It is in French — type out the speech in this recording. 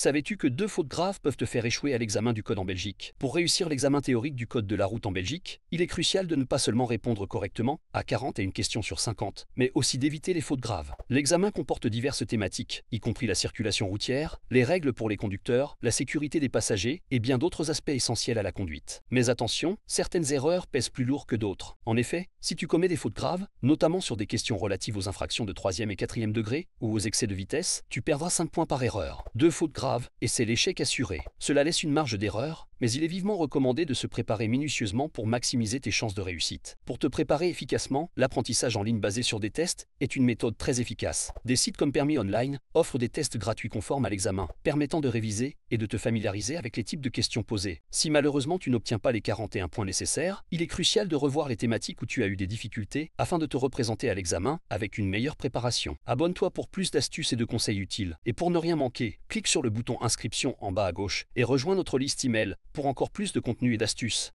Savais-tu que deux fautes graves peuvent te faire échouer à l'examen du code en Belgique Pour réussir l'examen théorique du code de la route en Belgique, il est crucial de ne pas seulement répondre correctement à 40 et une question sur 50, mais aussi d'éviter les fautes graves. L'examen comporte diverses thématiques, y compris la circulation routière, les règles pour les conducteurs, la sécurité des passagers et bien d'autres aspects essentiels à la conduite. Mais attention, certaines erreurs pèsent plus lourd que d'autres. En effet, si tu commets des fautes graves, notamment sur des questions relatives aux infractions de 3e et 4e degré ou aux excès de vitesse, tu perdras 5 points par erreur. Deux fautes graves et c'est l'échec assuré. Cela laisse une marge d'erreur, mais il est vivement recommandé de se préparer minutieusement pour maximiser tes chances de réussite. Pour te préparer efficacement, l'apprentissage en ligne basé sur des tests est une méthode très efficace. Des sites comme Permis Online offrent des tests gratuits conformes à l'examen, permettant de réviser et de te familiariser avec les types de questions posées. Si malheureusement tu n'obtiens pas les 41 points nécessaires, il est crucial de revoir les thématiques où tu as eu des difficultés afin de te représenter à l'examen avec une meilleure préparation. Abonne-toi pour plus d'astuces et de conseils utiles. Et pour ne rien manquer, clique sur le bouton inscription en bas à gauche et rejoins notre liste email pour encore plus de contenu et d'astuces.